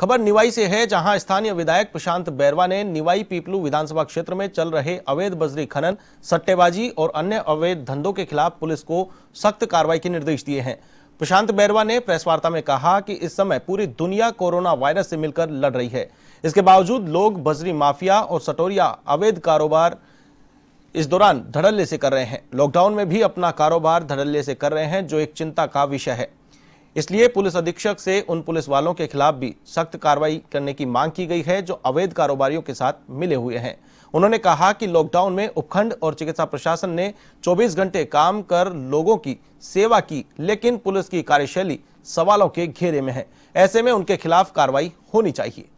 खबर निवाई से है जहां स्थानीय विधायक प्रशांत बैरवा ने निवाई पीपलू विधानसभा क्षेत्र में चल रहे अवैध बजरी खनन सट्टेबाजी और अन्य अवैध धंधों के खिलाफ पुलिस को सख्त कार्रवाई के निर्देश दिए हैं प्रशांत बैरवा ने प्रेस वार्ता में कहा कि इस समय पूरी दुनिया कोरोना वायरस से मिलकर लड़ रही है इसके बावजूद लोग बजरी माफिया और सटोरिया अवैध कारोबार इस दौरान धड़ल्ले से कर रहे हैं लॉकडाउन में भी अपना कारोबार धड़ल्ले से कर रहे हैं जो एक चिंता का विषय है इसलिए पुलिस अधीक्षक से उन पुलिस वालों के खिलाफ भी सख्त कार्रवाई करने की मांग की गई है जो अवैध कारोबारियों के साथ मिले हुए हैं उन्होंने कहा कि लॉकडाउन में उपखंड और चिकित्सा प्रशासन ने 24 घंटे काम कर लोगों की सेवा की लेकिन पुलिस की कार्यशैली सवालों के घेरे में है ऐसे में उनके खिलाफ कार्रवाई होनी चाहिए